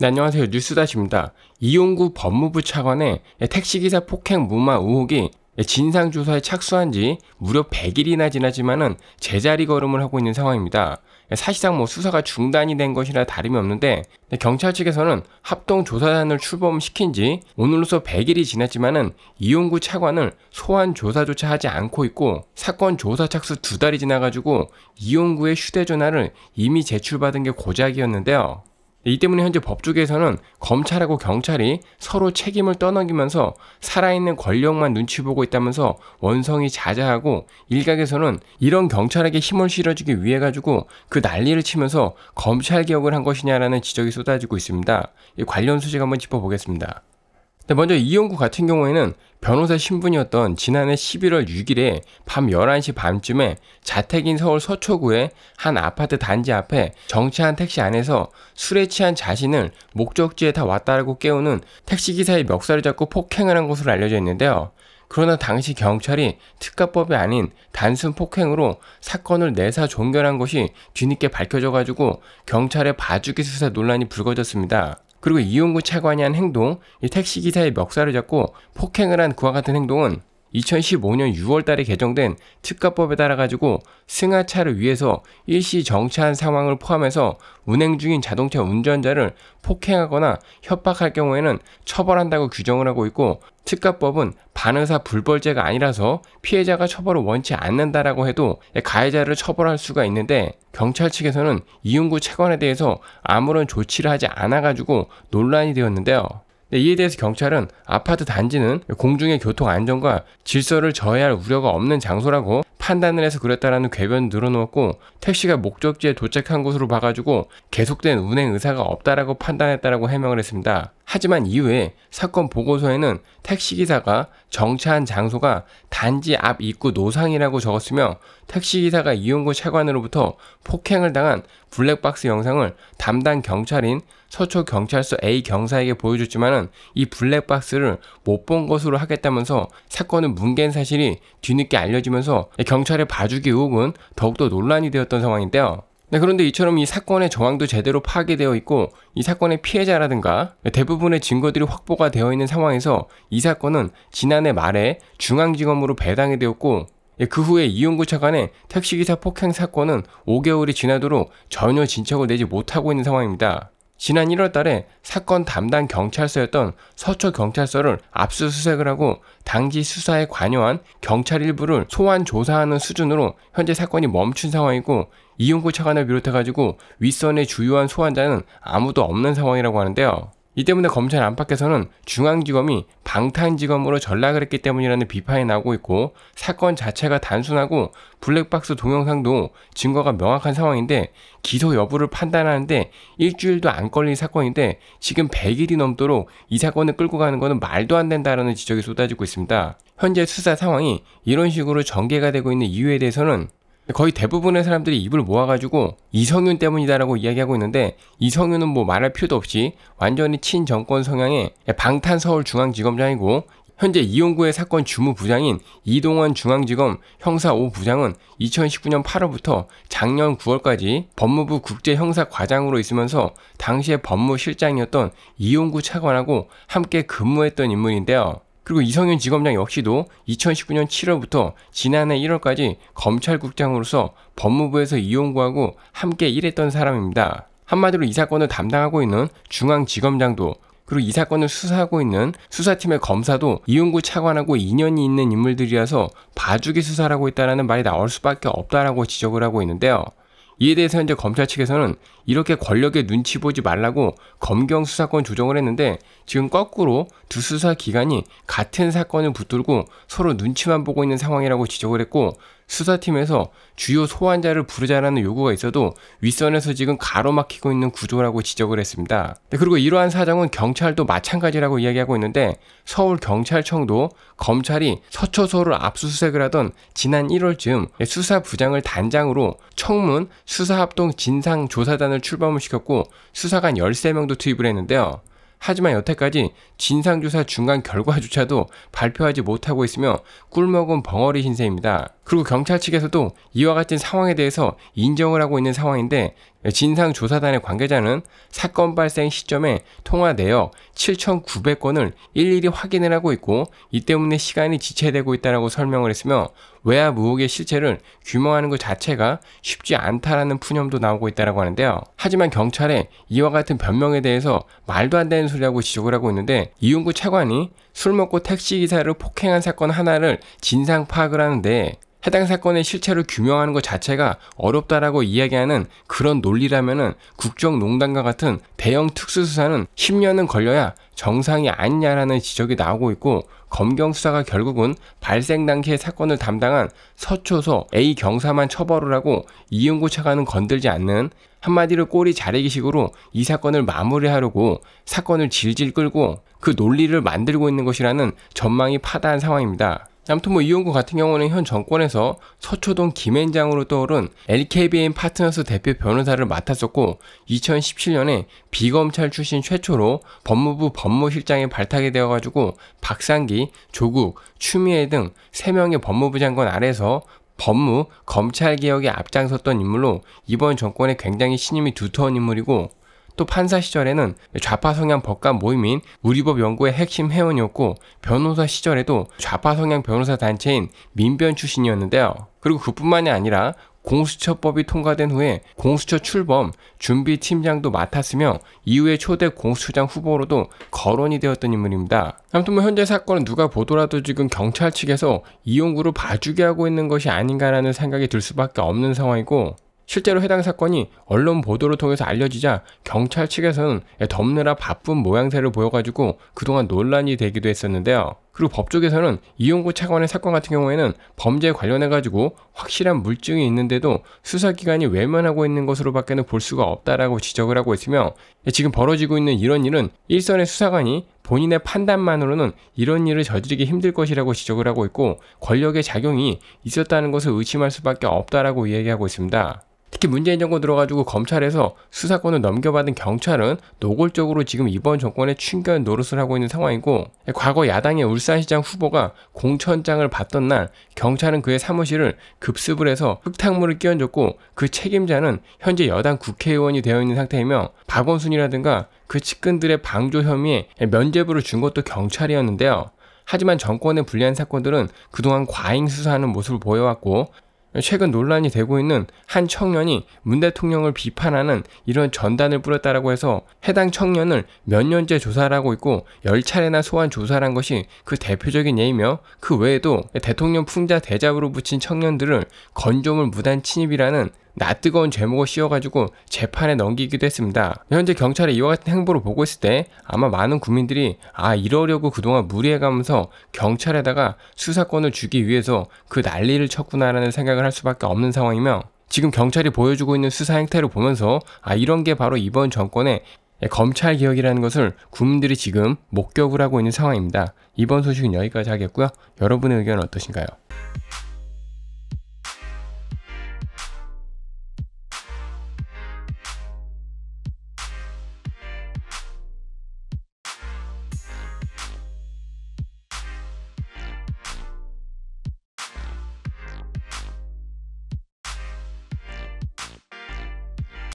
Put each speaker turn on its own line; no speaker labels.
네, 안녕하세요. 뉴스다시입니다. 이용구 법무부 차관의 택시기사 폭행 무마 의혹이 진상조사에 착수한 지 무려 100일이나 지나지만은 제자리 걸음을 하고 있는 상황입니다. 사실상 뭐 수사가 중단이 된 것이라 다름이 없는데 네, 경찰 측에서는 합동 조사단을 출범시킨 지 오늘로서 100일이 지났지만은 이용구 차관을 소환 조사조차 하지 않고 있고 사건 조사 착수 두 달이 지나가지고 이용구의 휴대전화를 이미 제출받은 게 고작이었는데요. 이 때문에 현재 법조계에서는 검찰하고 경찰이 서로 책임을 떠넘기면서 살아있는 권력만 눈치 보고 있다면서 원성이 자자하고 일각에서는 이런 경찰에게 힘을 실어주기 위해 가지고 그 난리를 치면서 검찰 개혁을 한 것이냐라는 지적이 쏟아지고 있습니다. 관련 소식 한번 짚어보겠습니다. 네, 먼저 이영구 같은 경우에는 변호사 신분이었던 지난해 11월 6일에 밤 11시 반쯤에 자택인 서울 서초구의 한 아파트 단지 앞에 정차한 택시 안에서 술에 취한 자신을 목적지에 다 왔다라고 깨우는 택시기사의 멱살을 잡고 폭행을 한 것으로 알려져 있는데요. 그러나 당시 경찰이 특가법이 아닌 단순 폭행으로 사건을 내사 종결한 것이 뒤늦게 밝혀져가지고 경찰의 봐주기 수사 논란이 불거졌습니다. 그리고 이용구 차관이 한 행동, 이 택시기사의 멱살을 잡고 폭행을 한 그와 같은 행동은 2015년 6월달에 개정된 특가법에 따라 가지고 승하차를 위해서 일시 정차한 상황을 포함해서 운행 중인 자동차 운전자를 폭행하거나 협박할 경우에는 처벌한다고 규정을 하고 있고 특가법은 반의사 불벌죄가 아니라서 피해자가 처벌을 원치 않는다라고 해도 가해자를 처벌할 수가 있는데 경찰 측에서는 이윤구 채권에 대해서 아무런 조치를 하지 않아가지고 논란이 되었는데요. 네, 이에 대해서 경찰은 아파트 단지는 공중의 교통 안전과 질서를 저해할 우려가 없는 장소라고 판단을 해서 그랬다라는 궤변을 늘어놓았고 택시가 목적지에 도착한 곳으로 봐가지고 계속된 운행 의사가 없다라고 판단했다라고 해명을 했습니다. 하지만 이후에 사건 보고서에는 택시기사가 정차한 장소가 단지 앞 입구 노상이라고 적었으며 택시기사가 이용구 차관으로부터 폭행을 당한 블랙박스 영상을 담당 경찰인 서초경찰서 A 경사에게 보여줬지만이 블랙박스를 못 본 것으로 하겠다면서 사건을 뭉갠 사실이 뒤늦게 알려지면서 경찰의 봐주기 의혹은 더욱더 논란이 되었던 상황인데요. 네, 그런데 이처럼 이 사건의 정황도 제대로 파악되어 이 있고 이 사건의 피해자라든가 대부분의 증거들이 확보가 되어 있는 상황에서 이 사건은 지난해 말에 중앙지검으로 배당이 되었고 예, 그 후에 이용구 차관의 택시기사 폭행 사건은 5개월이 지나도록 전혀 진척을 내지 못하고 있는 상황입니다. 지난 1월 달에 사건 담당 경찰서였던 서초경찰서를 압수수색을 하고 당시 수사에 관여한 경찰 일부를 소환 조사하는 수준으로 현재 사건이 멈춘 상황이고 이용구 차관을 비롯해가지고 윗선의 주요한 소환자는 아무도 없는 상황이라고 하는데요. 이 때문에 검찰 안팎에서는 중앙지검이 방탄지검으로 전락을 했기 때문이라는 비판이 나오고 있고 사건 자체가 단순하고 블랙박스 동영상도 증거가 명확한 상황인데 기소 여부를 판단하는데 일주일도 안 걸린 사건인데 지금 100일이 넘도록 이 사건을 끌고 가는 것은 말도 안 된다라는 지적이 쏟아지고 있습니다. 현재 수사 상황이 이런 식으로 전개가 되고 있는 이유에 대해서는 거의 대부분의 사람들이 입을 모아가지고 이성윤 때문이다라고 이야기하고 있는데 이성윤은 뭐 말할 필요도 없이 완전히 친정권 성향의 방탄 서울중앙지검장이고 현재 이용구의 사건 주무부장인 이동원 중앙지검 형사 5부장은 2019년 8월부터 작년 9월까지 법무부 국제형사과장으로 있으면서 당시에 법무실장이었던 이용구 차관하고 함께 근무했던 인물인데요. 그리고 이성윤 지검장 역시도 2019년 7월부터 지난해 1월까지 검찰국장으로서 법무부에서 이용구하고 함께 일했던 사람입니다. 한마디로 이 사건을 담당하고 있는 중앙지검장도 그리고 이 사건을 수사하고 있는 수사팀의 검사도 이용구 차관하고 인연이 있는 인물들이라서 봐주기 수사라고 있다라는 말이 나올 수밖에 없다라고 지적을 하고 있는데요. 이에 대해서 현재 검찰 측에서는 이렇게 권력의 눈치 보지 말라고 검경 수사권 조정을 했는데 지금 거꾸로 두 수사 기관이 같은 사건을 붙들고 서로 눈치만 보고 있는 상황이라고 지적을 했고 수사팀에서 주요 소환자를 부르자라는 요구가 있어도 윗선에서 지금 가로막히고 있는 구조라고 지적을 했습니다. 네, 그리고 이러한 사정은 경찰도 마찬가지라고 이야기하고 있는데 서울경찰청도 검찰이 서초소를 압수수색을 하던 지난 1월쯤 예, 수사부장을 단장으로 청문 수사합동 진상조사단을 출범을 시켰고 수사관 13명도 투입을 했는데요. 하지만 여태까지 진상조사 중간 결과조차도 발표하지 못하고 있으며 꿀먹은 벙어리 신세입니다. 그리고 경찰 측에서도 이와 같은 상황에 대해서 인정을 하고 있는 상황인데 진상조사단의 관계자는 사건 발생 시점에 통화 내역 7,900건을 일일이 확인을 하고 있고 이 때문에 시간이 지체되고 있다고 설명을 했으며 외화 무혹의 실체를 규명하는 것 자체가 쉽지 않다라는 푸념도 나오고 있다고 하는데요. 하지만 경찰에 이와 같은 변명에 대해서 말도 안 되는 소리라고 지적을 하고 있는데 이용구 차관이 술 먹고 택시기사를 폭행한 사건 하나를 진상 파악을 하는데 해당 사건의 실체를 규명하는 것 자체가 어렵다라고 이야기하는 그런 논리라면은 국정농단과 같은 대형 특수수사는 10년은 걸려야 정상이 아니냐라는 지적이 나오고 있고 검경 수사가 결국은 발생 당시의 사건을 담당한 서초소 A 경사만 처벌을 하고 이용구 차관은 건들지 않는 한마디로 꼬리 자르기식으로 이 사건을 마무리하려고 사건을 질질 끌고 그 논리를 만들고 있는 것이라는 전망이 파다한 상황입니다. 아무튼 뭐 이용구 같은 경우는 현 정권에서 서초동 김앤장으로 떠오른 LKBN 파트너스 대표 변호사를 맡았었고 2017년에 비검찰 출신 최초로 법무부 법무실장에 발탁이 되어가지고 박상기, 조국, 추미애 등 3명의 법무부 장관 아래서 법무, 검찰 개혁에 앞장섰던 인물로 이번 정권에 굉장히 신임이 두터운 인물이고 또 판사 시절에는 좌파 성향 법관 모임인 우리법 연구의 핵심 회원이었고 변호사 시절에도 좌파 성향 변호사 단체인 민변 출신이었는데요. 그리고 그뿐만이 아니라 공수처법이 통과된 후에 공수처 출범 준비팀장도 맡았으며 이후에 초대 공수처장 후보로도 거론이 되었던 인물입니다. 아무튼 뭐 현재 사건은 누가 보더라도 지금 경찰 측에서 이용구를 봐주게 하고 있는 것이 아닌가라는 생각이 들 수밖에 없는 상황이고 실제로 해당 사건이 언론 보도를 통해서 알려지자 경찰 측에서는 덥느라 바쁜 모양새를 보여가지고 그동안 논란이 되기도 했었는데요. 그리고 법쪽에서는 이용구 차관의 사건 같은 경우에는 범죄에 관련해가지고 확실한 물증이 있는데도 수사기관이 외면하고 있는 것으로밖에는 볼 수가 없다라고 지적을 하고 있으며 예, 지금 벌어지고 있는 이런 일은 일선의 수사관이 본인의 판단만으로는 이런 일을 저지르기 힘들 것이라고 지적을 하고 있고 권력의 작용이 있었다는 것을 의심할 수밖에 없다라고 이야기하고 있습니다. 특히 문재인 정권 들어가지고 검찰에서 수사권을 넘겨받은 경찰은 노골적으로 지금 이번 정권에 충견 노릇을 하고 있는 상황이고 과거 야당의 울산시장 후보가 공천장을 받던 날 경찰은 그의 사무실을 급습을 해서 흙탕물을 끼얹었고 그 책임자는 현재 여당 국회의원이 되어 있는 상태이며 박원순이라든가 그 측근들의 방조 혐의에 면죄부를 준 것도 경찰이었는데요. 하지만 정권에 불리한 사건들은 그동안 과잉 수사하는 모습을 보여왔고 최근 논란이 되고 있는 한 청년이 문 대통령을 비판하는 이런 전단을 뿌렸다라고 해서 해당 청년을 몇 년째 조사를 하고 있고 열차례나 소환 조사를 한 것이 그 대표적인 예이며 그 외에도 대통령 풍자 대자으로 붙인 청년들을 건조물 무단 침입이라는 낯뜨거운 제목을 씌워가지고 재판에 넘기기도 했습니다. 현재 경찰이 이와 같은 행보를 보고 있을 때 아마 많은 국민들이 아 이러려고 그동안 무리해가면서 경찰에다가 수사권을 주기 위해서 그 난리를 쳤구나라는 생각을 할 수밖에 없는 상황이며 지금 경찰이 보여주고 있는 수사 행태를 보면서 아 이런 게 바로 이번 정권의 검찰 개혁이라는 것을 국민들이 지금 목격을 하고 있는 상황입니다. 이번 소식은 여기까지 하겠고요. 여러분의 의견은 어떠신가요?